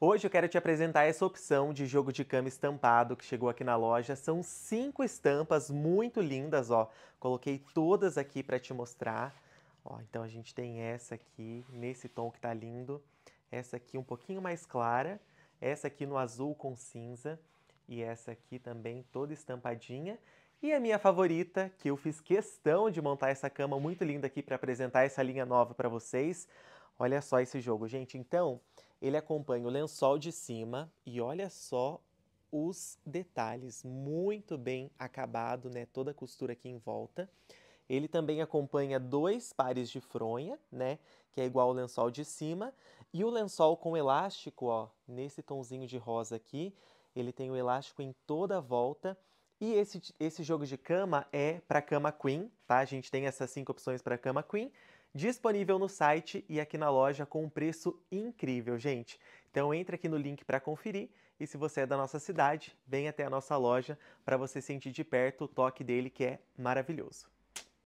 Hoje eu quero te apresentar essa opção de jogo de cama estampado que chegou aqui na loja. São cinco estampas muito lindas, ó. Coloquei todas aqui para te mostrar. Ó, então a gente tem essa aqui, nesse tom que tá lindo. Essa aqui um pouquinho mais clara. Essa aqui no azul com cinza. E essa aqui também toda estampadinha. E a minha favorita, que eu fiz questão de montar essa cama muito linda aqui para apresentar essa linha nova para vocês. Olha só esse jogo, gente. Então, ele acompanha o lençol de cima e olha só os detalhes, muito bem acabado, né? Toda a costura aqui em volta. Ele também acompanha dois pares de fronha, né? Que é igual ao lençol de cima. E o lençol com elástico, ó, nesse tonzinho de rosa aqui, ele tem o elástico em toda a volta. E esse, esse jogo de cama é para cama queen, tá? A gente tem essas cinco opções para cama queen disponível no site e aqui na loja com um preço incrível, gente. Então entre aqui no link para conferir e se você é da nossa cidade, vem até a nossa loja para você sentir de perto o toque dele que é maravilhoso.